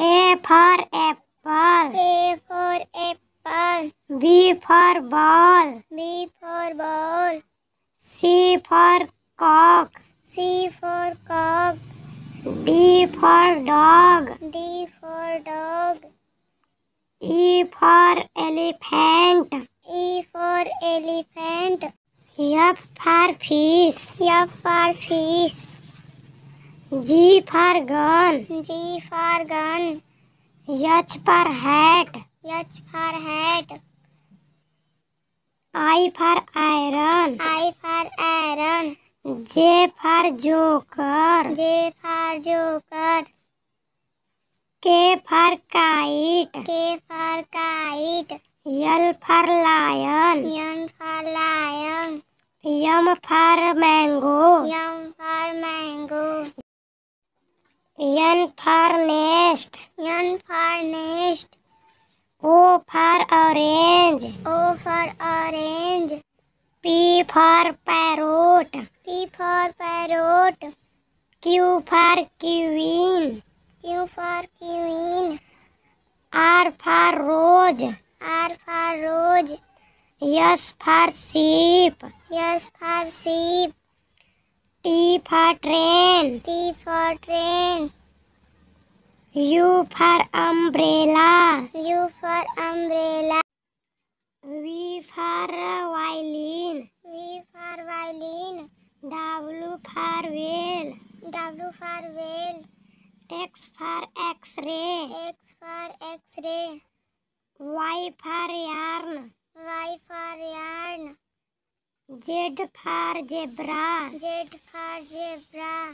A for apple. A for apple. B for ball. B for ball. C for cock. C for cock. D for dog. D for dog. E for elephant. E for elephant. F for fish. F for fish. G for gun. G for gun. H for hat. H for hat. I for iron. I for iron. J for joker. J for joker. K for kite. K for kite. L for lion. L for lion. M for mango. N for nest. N for nest. O for orange. O for orange. P for parrot. P for parrot. Q for queen. Q for queen. R for rose. R for rose. S for sheep. S for sheep. T for train T for train U for umbrella U for umbrella V for violin V for violin W for well W for well X for X-ray X for X-ray Y for yarn Z for zebra Z for zebra